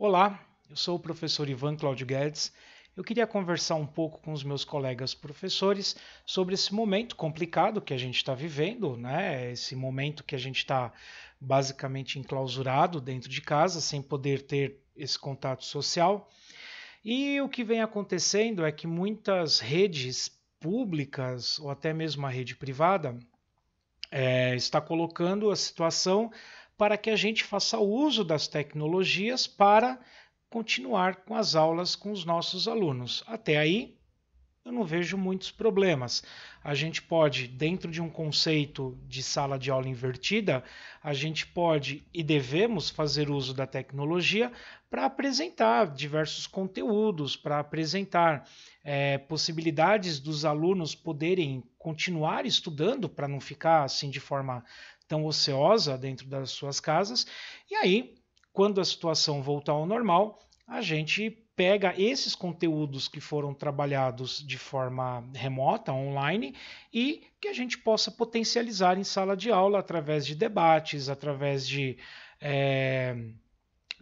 Olá, eu sou o professor Ivan Claudio Guedes. Eu queria conversar um pouco com os meus colegas professores sobre esse momento complicado que a gente está vivendo, né? Esse momento que a gente está basicamente enclausurado dentro de casa, sem poder ter esse contato social. E o que vem acontecendo é que muitas redes públicas ou até mesmo a rede privada é, está colocando a situação para que a gente faça uso das tecnologias para continuar com as aulas com os nossos alunos. Até aí, eu não vejo muitos problemas. A gente pode, dentro de um conceito de sala de aula invertida, a gente pode e devemos fazer uso da tecnologia para apresentar diversos conteúdos, para apresentar é, possibilidades dos alunos poderem continuar estudando para não ficar assim de forma tão ociosa dentro das suas casas. E aí, quando a situação voltar ao normal, a gente pega esses conteúdos que foram trabalhados de forma remota, online, e que a gente possa potencializar em sala de aula através de debates, através de é,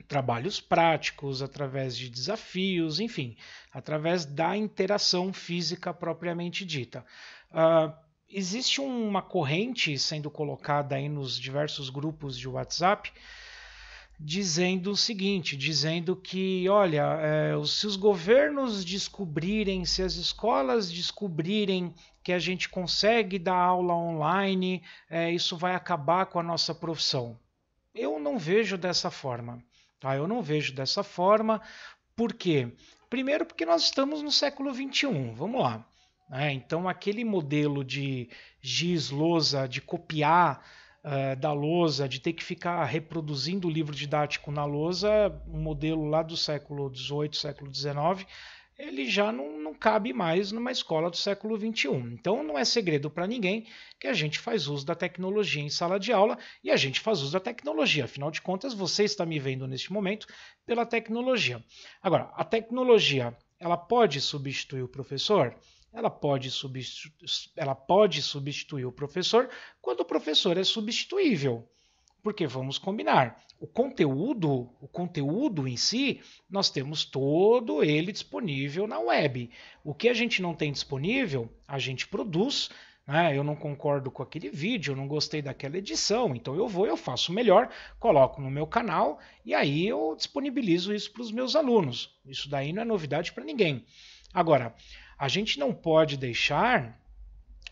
trabalhos práticos, através de desafios, enfim, através da interação física propriamente dita. Uh, existe uma corrente sendo colocada aí nos diversos grupos de WhatsApp dizendo o seguinte, dizendo que, olha, é, se os governos descobrirem, se as escolas descobrirem que a gente consegue dar aula online, é, isso vai acabar com a nossa profissão. Eu não vejo dessa forma. Tá? Eu não vejo dessa forma. Por quê? Primeiro, porque nós estamos no século XXI. Vamos lá. Né? então, aquele modelo de giz, lousa, de copiar uh, da lousa, de ter que ficar reproduzindo o livro didático na lousa, um modelo lá do século XVIII, século XIX, ele já não, não cabe mais numa escola do século XXI. Então não é segredo para ninguém que a gente faz uso da tecnologia em sala de aula e a gente faz uso da tecnologia. Afinal de contas, você está me vendo neste momento pela tecnologia. Agora, a tecnologia ela pode substituir o professor? ela pode, ela pode substituir o professor quando o professor é substituível. Porque vamos combinar, o conteúdo, o conteúdo em si, nós temos todo ele disponível na web. O que a gente não tem disponível, a gente produz, né? Eu não concordo com aquele vídeo, eu não gostei daquela edição, então eu vou, eu faço melhor, coloco no meu canal e aí eu disponibilizo isso para os meus alunos. Isso daí não é novidade para ninguém. Agora, a gente não pode deixar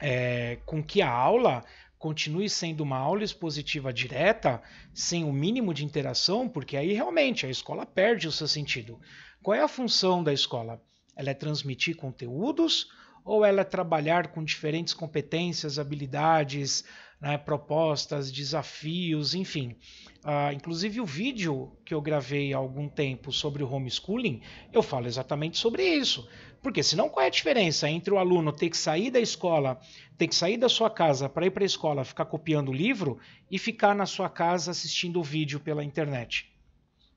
é, com que a aula continue sendo uma aula expositiva direta, sem o mínimo de interação, porque aí realmente a escola perde o seu sentido. Qual é a função da escola? Ela é transmitir conteúdos ou ela é trabalhar com diferentes competências, habilidades, né, propostas, desafios, enfim. Ah, inclusive o vídeo que eu gravei há algum tempo sobre o homeschooling, eu falo exatamente sobre isso. Porque senão qual é a diferença entre o aluno ter que sair da escola, ter que sair da sua casa para ir para a escola, ficar copiando o livro e ficar na sua casa assistindo o vídeo pela internet?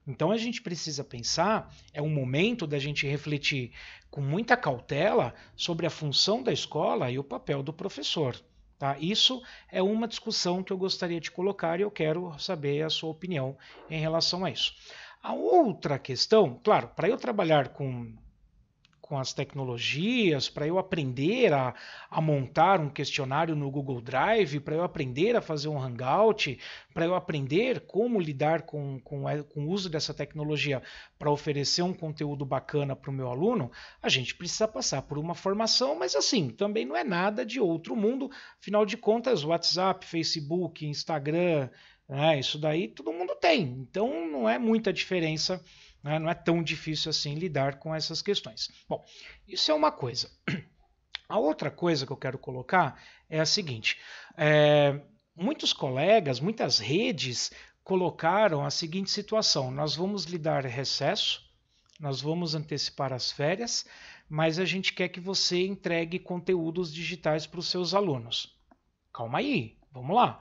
Então a gente precisa pensar, é um momento da gente refletir com muita cautela sobre a função da escola e o papel do professor. Tá? Isso é uma discussão que eu gostaria de colocar e eu quero saber a sua opinião em relação a isso. A outra questão, claro, para eu trabalhar com com as tecnologias, para eu aprender a, a, montar um questionário no Google Drive, para eu aprender a fazer um Hangout, para eu aprender como lidar com, com, é, com o uso dessa tecnologia para oferecer um conteúdo bacana para o meu aluno, a gente precisa passar por uma formação, mas assim, também não é nada de outro mundo. Afinal de contas, WhatsApp, Facebook, Instagram, né, isso daí todo mundo tem. Então não é muita diferença né? Não é tão difícil assim lidar com essas questões. Bom, isso é uma coisa. A outra coisa que eu quero colocar é a seguinte: é, muitos colegas, muitas redes colocaram a seguinte situação: nós vamos lidar recesso, nós vamos antecipar as férias, mas a gente quer que você entregue conteúdos digitais para os seus alunos. Calma aí, vamos lá.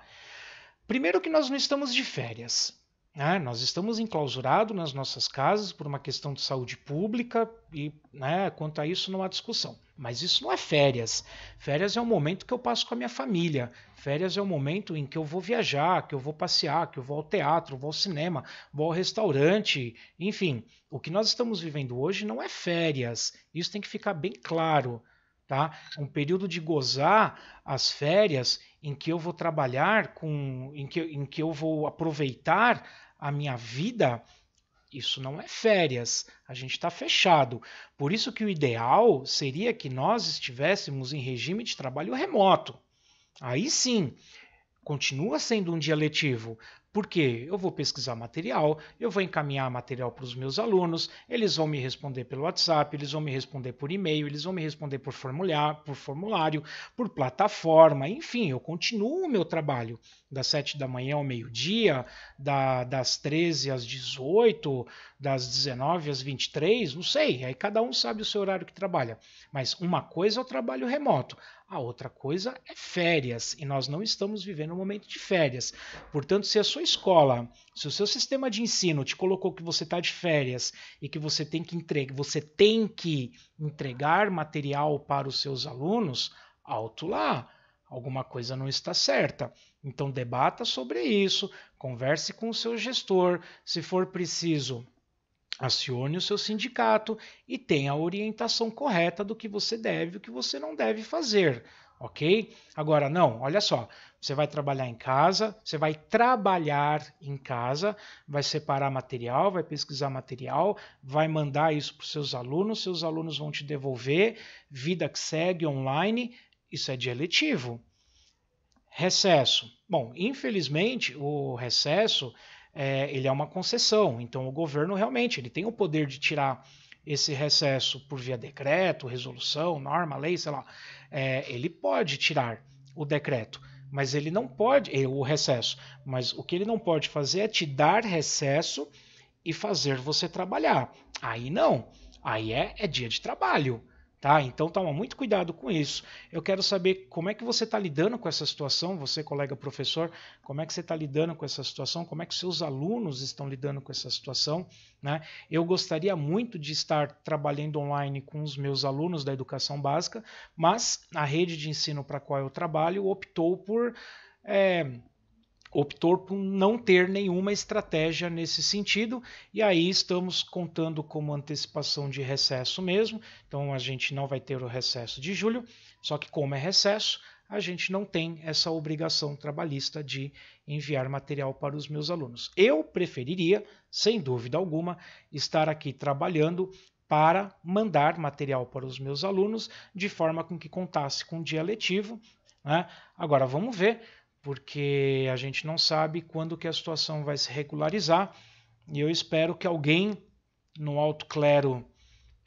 Primeiro que nós não estamos de férias. Né? Nós estamos enclausurados nas nossas casas por uma questão de saúde pública e né, quanto a isso não há discussão. Mas isso não é férias. Férias é o momento que eu passo com a minha família. Férias é o momento em que eu vou viajar, que eu vou passear, que eu vou ao teatro, vou ao cinema, vou ao restaurante. Enfim, o que nós estamos vivendo hoje não é férias. Isso tem que ficar bem claro. Tá? Um período de gozar as férias em que eu vou trabalhar com, em que, em que eu vou aproveitar a minha vida, isso não é férias, a gente está fechado. Por isso que o ideal seria que nós estivéssemos em regime de trabalho remoto. Aí sim, continua sendo um dia letivo, porque eu vou pesquisar material, eu vou encaminhar material para os meus alunos, eles vão me responder pelo WhatsApp, eles vão me responder por e-mail, eles vão me responder por formulário, por formulário, por plataforma, enfim, eu continuo o meu trabalho das 7 da manhã ao meio-dia, da, das 13 às 18, das 19 às 23, não sei, aí cada um sabe o seu horário que trabalha. Mas uma coisa é o trabalho remoto, a outra coisa é férias, e nós não estamos vivendo um momento de férias. Portanto, se a sua escola, se o seu sistema de ensino te colocou que você está de férias e que você tem que entregar, você tem que entregar material para os seus alunos, alto lá alguma coisa não está certa. Então debata sobre isso, converse com o seu gestor, se for preciso, Acione o seu sindicato e tenha a orientação correta do que você deve e o que você não deve fazer, ok? Agora, não, olha só, você vai trabalhar em casa, você vai trabalhar em casa, vai separar material, vai pesquisar material, vai mandar isso para os seus alunos, seus alunos vão te devolver, vida que segue online, isso é de Recesso. Bom, infelizmente, o recesso é, ele é uma concessão. Então o governo realmente ele tem o poder de tirar esse recesso por via decreto, resolução, norma, lei, sei lá. É, ele pode tirar o decreto, mas ele não pode, o recesso, mas o que ele não pode fazer é te dar recesso e fazer você trabalhar. Aí não, aí é, é dia de trabalho. Tá? Então toma muito cuidado com isso. Eu quero saber como é que você está lidando com essa situação, você, colega professor, como é que você está lidando com essa situação, como é que seus alunos estão lidando com essa situação. Né? Eu gostaria muito de estar trabalhando online com os meus alunos da educação básica, mas a rede de ensino para a qual eu trabalho optou por. É, optou por não ter nenhuma estratégia nesse sentido, e aí estamos contando como antecipação de recesso mesmo, então a gente não vai ter o recesso de julho, só que como é recesso, a gente não tem essa obrigação trabalhista de enviar material para os meus alunos. Eu preferiria, sem dúvida alguma, estar aqui trabalhando para mandar material para os meus alunos de forma com que contasse com o dia letivo. Né? Agora vamos ver porque a gente não sabe quando que a situação vai se regularizar e eu espero que alguém no alto clero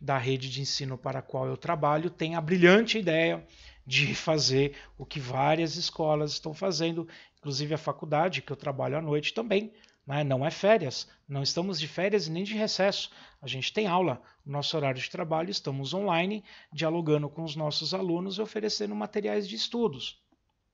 da rede de ensino para a qual eu trabalho tenha a brilhante ideia de fazer o que várias escolas estão fazendo, inclusive a faculdade que eu trabalho à noite também. Né? Não é férias, não estamos de férias nem de recesso. A gente tem aula, nosso horário de trabalho, estamos online, dialogando com os nossos alunos e oferecendo materiais de estudos.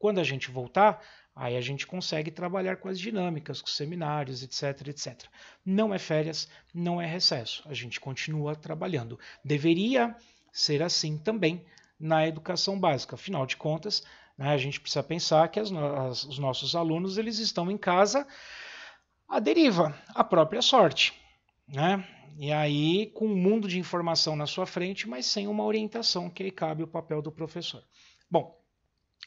Quando a gente voltar, aí a gente consegue trabalhar com as dinâmicas, com os seminários, etc, etc. Não é férias, não é recesso. A gente continua trabalhando. Deveria ser assim também na educação básica. Afinal de contas, né, a gente precisa pensar que as, as, os nossos alunos eles estão em casa à deriva, à própria sorte. Né? E aí, com um mundo de informação na sua frente, mas sem uma orientação que aí cabe o papel do professor. Bom,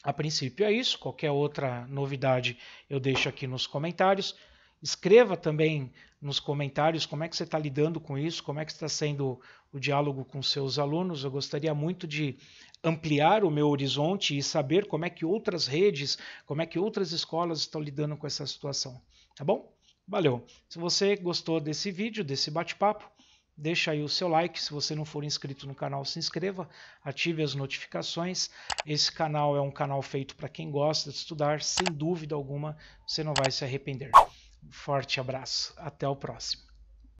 a princípio é isso. Qualquer outra novidade eu deixo aqui nos comentários. Escreva também nos comentários como é que você está lidando com isso, como é que está sendo o diálogo com seus alunos. Eu gostaria muito de ampliar o meu horizonte e saber como é que outras redes, como é que outras escolas estão lidando com essa situação. Tá bom? Valeu! Se você gostou desse vídeo, desse bate-papo, deixa aí o seu like. Se você não for inscrito no canal, se inscreva, ative as notificações. Esse canal é um canal feito para quem gosta de estudar, sem dúvida alguma, você não vai se arrepender. forte abraço, até o próximo.